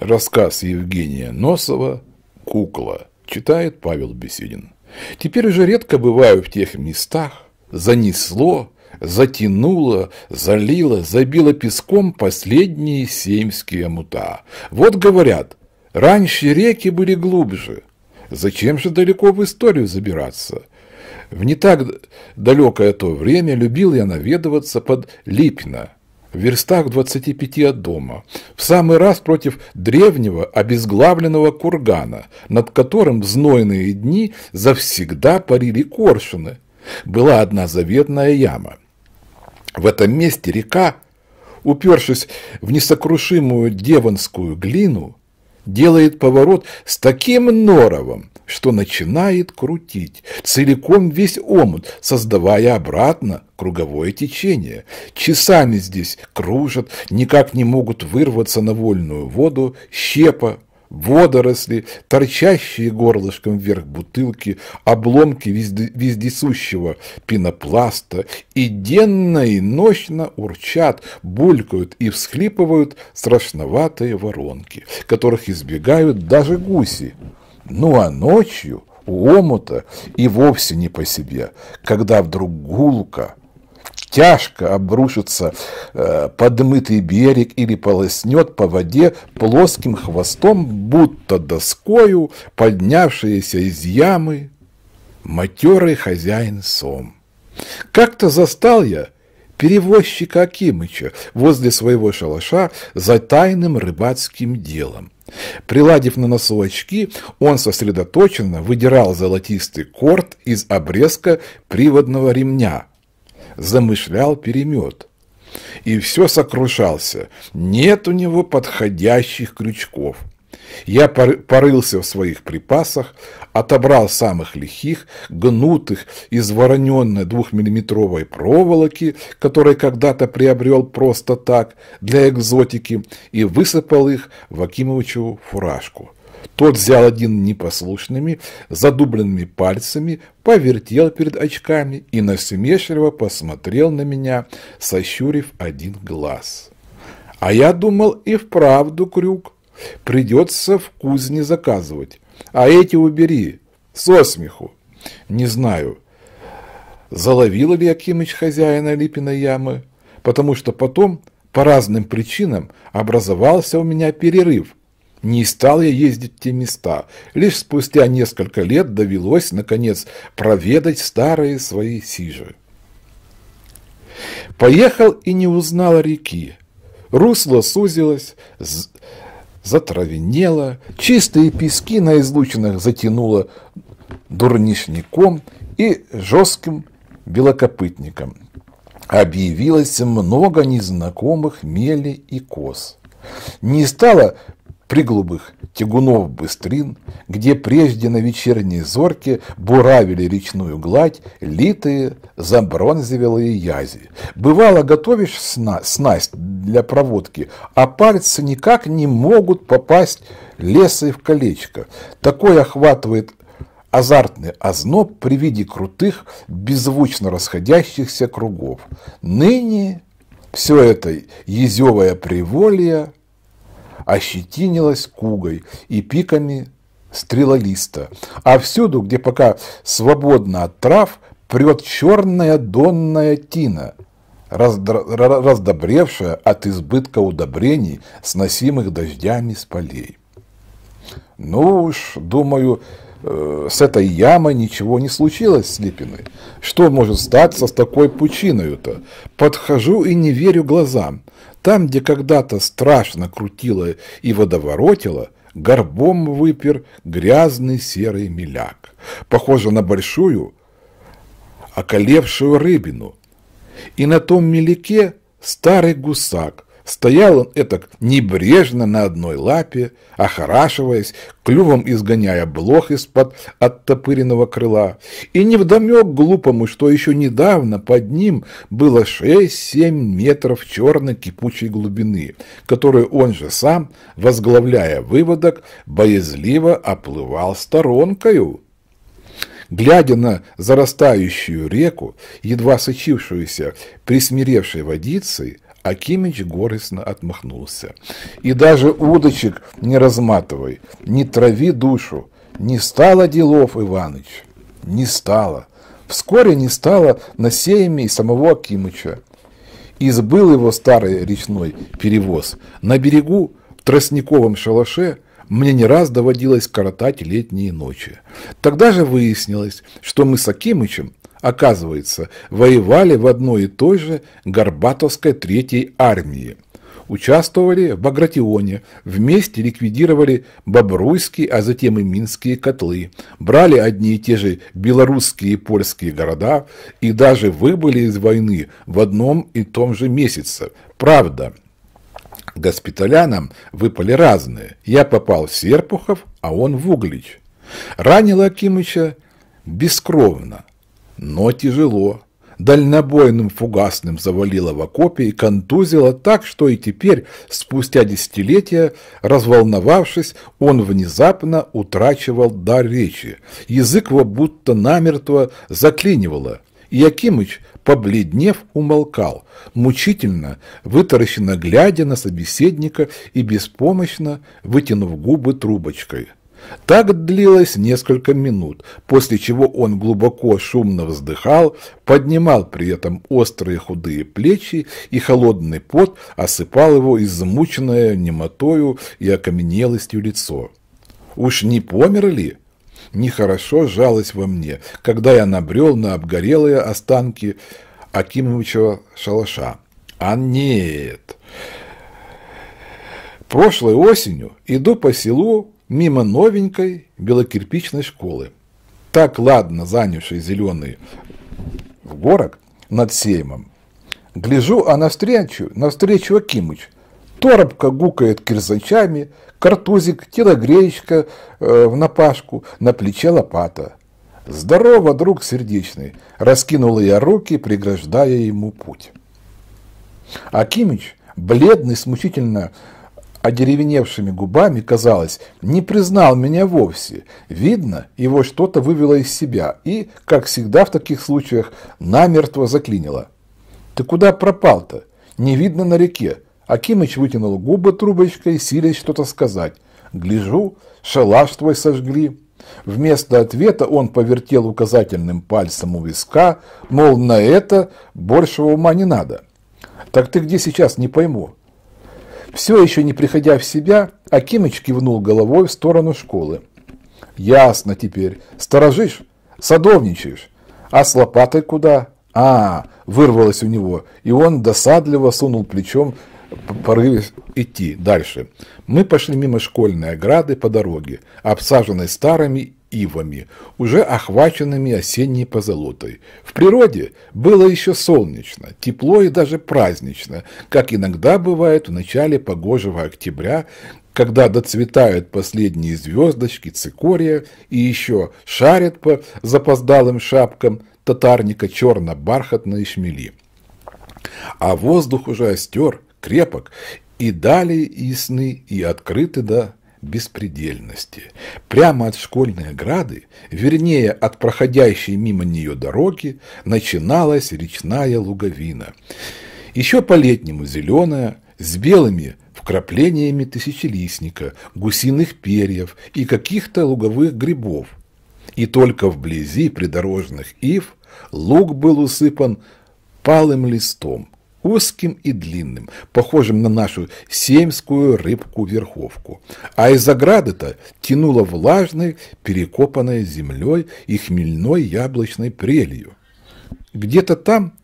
Рассказ Евгения Носова «Кукла» читает Павел Беседин. Теперь уже редко бываю в тех местах. Занесло, затянуло, залило, забило песком последние сеймские мута. Вот говорят, раньше реки были глубже. Зачем же далеко в историю забираться? В не так далекое то время любил я наведываться под Липно – в верстах 25 от дома, в самый раз против древнего обезглавленного кургана, над которым в знойные дни завсегда парили коршуны. Была одна заветная яма. В этом месте река, упершись в несокрушимую девонскую глину, делает поворот с таким норовом, что начинает крутить целиком весь омут, создавая обратно круговое течение. Часами здесь кружат, никак не могут вырваться на вольную воду, щепа, водоросли, торчащие горлышком вверх бутылки, обломки вездесущего пенопласта и денно и ночно урчат, булькают и всхлипывают страшноватые воронки, которых избегают даже гуси, ну а ночью у омута и вовсе не по себе, когда вдруг гулко, тяжко обрушится э, подмытый берег или полоснет по воде плоским хвостом, будто доскою, поднявшиеся из ямы матерый хозяин сом. Как-то застал я перевозчика Акимыча возле своего шалаша за тайным рыбацким делом. Приладив на носу очки, он сосредоточенно выдирал золотистый корт из обрезка приводного ремня, замышлял перемет. И все сокрушался, нет у него подходящих крючков. Я порылся в своих припасах, отобрал самых лихих, гнутых из вороненной двухмиллиметровой проволоки, которые когда-то приобрел просто так, для экзотики, и высыпал их в Акимовичу фуражку. Тот взял один непослушными, задубленными пальцами, повертел перед очками и насмешливо посмотрел на меня, сощурив один глаз. А я думал и вправду крюк, Придется в кузне заказывать. А эти убери. Со смеху. Не знаю, заловил ли Акимыч хозяина Липиной ямы, потому что потом по разным причинам образовался у меня перерыв. Не стал я ездить в те места. Лишь спустя несколько лет довелось, наконец, проведать старые свои сижи. Поехал и не узнал реки. Русло сузилось, затравенело, чистые пески на излучинах затянуло дурнишником и жестким белокопытником. Объявилось много незнакомых мели и коз. Не стало приглубых тягунов быстрин, где прежде на вечерней зорке буравили речную гладь литые забронзевелые язи. Бывало, готовишь сна снасть для проводки, а пальцы никак не могут попасть лесой в колечко. Такое охватывает азартный озноб при виде крутых, беззвучно расходящихся кругов. Ныне все это езевое приволье – ощетинилась кугой и пиками стрелолиста, а всюду, где пока свободно от трав, прет черная донная тина, раздобревшая от избытка удобрений, сносимых дождями с полей. Ну уж, думаю, э, с этой ямой ничего не случилось с Что может статься с такой пучиною-то? Подхожу и не верю глазам. Там, где когда-то страшно крутило и водоворотило, горбом выпер грязный серый меляк, похоже на большую, околевшую рыбину. И на том меляке старый гусак Стоял он этак небрежно на одной лапе, охорашиваясь, клювом изгоняя блох из-под оттопыренного крыла. И невдомек глупому, что еще недавно под ним было 6-7 метров черной кипучей глубины, которую он же сам, возглавляя выводок, боязливо оплывал сторонкою. Глядя на зарастающую реку, едва сочившуюся присмиревшей водицей, Акимич горестно отмахнулся. «И даже удочек не разматывай, не трави душу. Не стало делов, Иваныч, не стало. Вскоре не стало на сейме и самого Акимыча. Избыл его старый речной перевоз. На берегу, в тростниковом шалаше, мне не раз доводилось коротать летние ночи. Тогда же выяснилось, что мы с Акимычем Оказывается, воевали в одной и той же Горбатовской третьей армии. Участвовали в Багратионе, вместе ликвидировали Бобруйские, а затем и Минские котлы, брали одни и те же белорусские и польские города и даже выбыли из войны в одном и том же месяце. Правда, госпиталя выпали разные. Я попал в Серпухов, а он в Углич. Ранило Акимыча бескровно, но тяжело. Дальнобойным фугасным завалило в окопе и контузило так, что и теперь, спустя десятилетия, разволновавшись, он внезапно утрачивал дар речи. Язык его будто намертво заклинивало. И Якимыч, побледнев, умолкал, мучительно, вытаращенно глядя на собеседника и беспомощно вытянув губы трубочкой – так длилось несколько минут, после чего он глубоко шумно вздыхал, поднимал при этом острые худые плечи, и холодный пот осыпал его измученное немотою и окаменелостью лицо. «Уж не померли? ли?» Нехорошо жалось во мне, когда я набрел на обгорелые останки Акимовича шалаша. «А нет!» Прошлой осенью иду по селу мимо новенькой белокирпичной школы, так ладно занявший зеленый горок над сеймом. Гляжу, а навстречу, навстречу Акимыч. Торопка гукает кирзачами, картузик, телогреечка э, в напашку, на плече лопата. «Здорово, друг сердечный!» – раскинула я руки, преграждая ему путь. Акимыч, бледный, смущительно одеревеневшими губами, казалось, не признал меня вовсе. Видно, его что-то вывело из себя и, как всегда в таких случаях, намертво заклинило. «Ты куда пропал-то? Не видно на реке». Акимыч вытянул губы трубочкой, силясь что-то сказать. «Гляжу, шалаш твой сожгли». Вместо ответа он повертел указательным пальцем у виска, мол, на это большего ума не надо. «Так ты где сейчас, не пойму?» Все еще не приходя в себя, Акимыч кивнул головой в сторону школы. «Ясно теперь. Сторожишь? Садовничаешь? А с лопатой куда?» «А!» – вырвалось у него, и он досадливо сунул плечом, порывив идти дальше. Мы пошли мимо школьной ограды по дороге, обсаженной старыми ивами, уже охваченными осенней позолотой. В природе было еще солнечно, тепло и даже празднично, как иногда бывает в начале погожего октября, когда доцветают последние звездочки цикория и еще шарят по запоздалым шапкам татарника черно-бархатные шмели. А воздух уже остер, крепок, и дали ясны, и открыты до беспредельности. Прямо от школьной ограды, вернее, от проходящей мимо нее дороги, начиналась речная луговина. Еще по-летнему зеленая, с белыми вкраплениями тысячелистника, гусиных перьев и каких-то луговых грибов. И только вблизи придорожных ив луг был усыпан палым листом, узким и длинным, похожим на нашу семскую рыбку-верховку. А из ограды-то тянуло влажной, перекопанной землей и хмельной яблочной прелью. Где-то там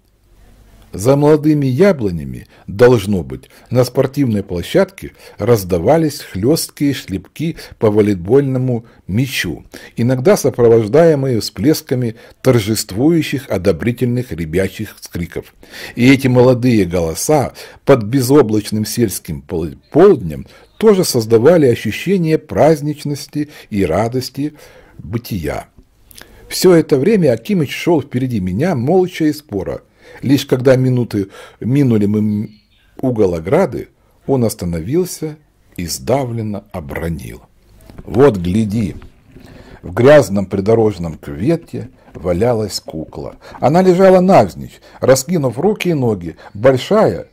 за молодыми яблонями, должно быть, на спортивной площадке раздавались хлесткие шлепки по волейбольному мячу, иногда сопровождаемые всплесками торжествующих одобрительных ребячих скриков. И эти молодые голоса под безоблачным сельским полднем тоже создавали ощущение праздничности и радости бытия. Все это время Акимыч шел впереди меня молча и спора – Лишь когда минуты минули мы угол ограды, он остановился и сдавленно обронил. «Вот, гляди!» В грязном придорожном кювете валялась кукла. Она лежала навзничь, раскинув руки и ноги, большая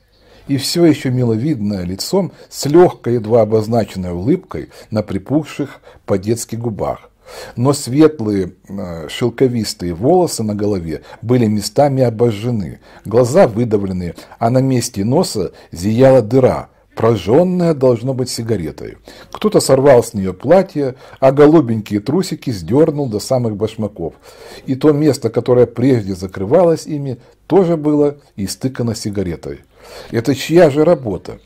и все еще миловидное лицом с легкой, едва обозначенной улыбкой на припухших по-детски губах но светлые э, шелковистые волосы на голове были местами обожжены, глаза выдавлены, а на месте носа зияла дыра, прожженная должно быть сигаретой. Кто-то сорвал с нее платье, а голубенькие трусики сдернул до самых башмаков. И то место, которое прежде закрывалось ими, тоже было истыкано сигаретой. Это чья же работа?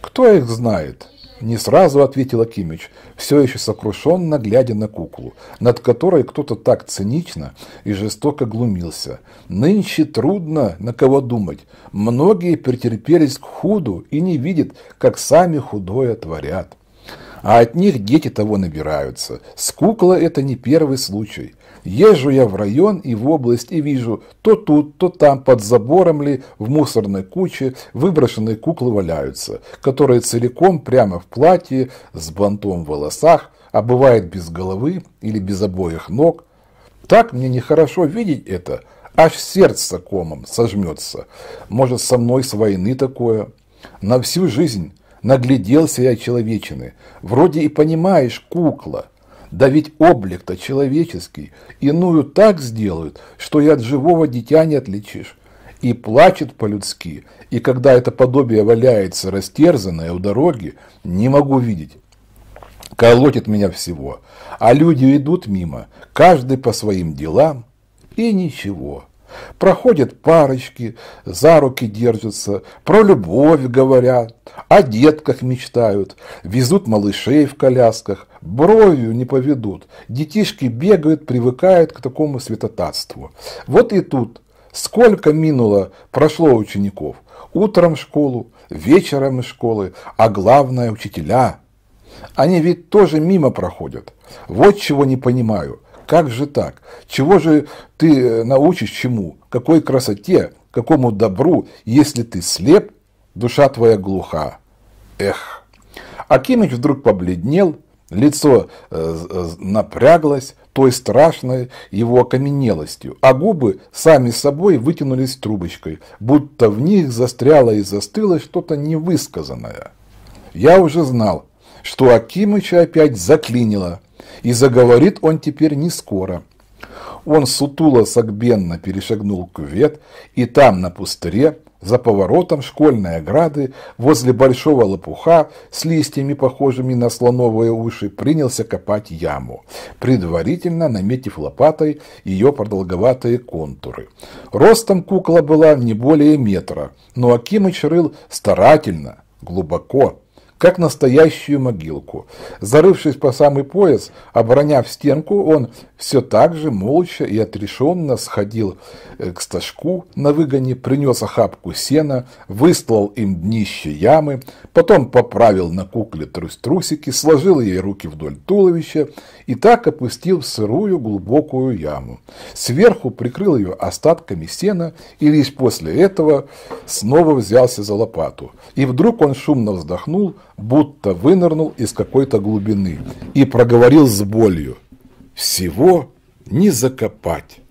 Кто их знает? Не сразу ответила Кимич, все еще сокрушенно глядя на куклу, над которой кто-то так цинично и жестоко глумился. Нынче трудно на кого думать. Многие претерпелись к худу и не видят, как сами худое творят. А от них дети того набираются. С куклой это не первый случай. Езжу я в район и в область и вижу то тут, то там, под забором ли, в мусорной куче выброшенные куклы валяются, которые целиком прямо в платье, с бантом в волосах, а бывает без головы или без обоих ног. Так мне нехорошо видеть это, аж сердце комом сожмется. Может, со мной с войны такое? На всю жизнь нагляделся я человечины. Вроде и понимаешь, кукла – да ведь облик-то человеческий. Иную так сделают, что и от живого дитя не отличишь. И плачет по-людски, и когда это подобие валяется растерзанное у дороги, не могу видеть. Колотит меня всего. А люди идут мимо, каждый по своим делам, и ничего. Проходят парочки, за руки держатся, про любовь говорят, о детках мечтают, везут малышей в колясках, бровью не поведут, детишки бегают, привыкают к такому святотатству. Вот и тут сколько минуло прошло учеников, утром в школу, вечером из школы, а главное учителя. Они ведь тоже мимо проходят. Вот чего не понимаю – как же так? Чего же ты э, научишь чему? Какой красоте, какому добру, если ты слеп, душа твоя глуха? Эх! Акимыч вдруг побледнел, лицо э, э, напряглось той страшной его окаменелостью, а губы сами собой вытянулись трубочкой, будто в них застряло и застыло что-то невысказанное. Я уже знал, что Акимыча опять заклинило – и заговорит он теперь не скоро. Он сутуло-согбенно перешагнул кювет, и там, на пустыре, за поворотом школьной ограды, возле большого лопуха с листьями, похожими на слоновые уши, принялся копать яму, предварительно наметив лопатой ее продолговатые контуры. Ростом кукла была не более метра, но Акимыч рыл старательно, глубоко, как настоящую могилку. Зарывшись по самый пояс, обороняв стенку, он все так же молча и отрешенно сходил э, к стажку на выгоне, принес охапку сена, выслал им днище ямы, потом поправил на кукле трусь-трусики, сложил ей руки вдоль туловища и так опустил в сырую глубокую яму. Сверху прикрыл ее остатками сена и лишь после этого снова взялся за лопату. И вдруг он шумно вздохнул, будто вынырнул из какой-то глубины и проговорил с болью «Всего не закопать».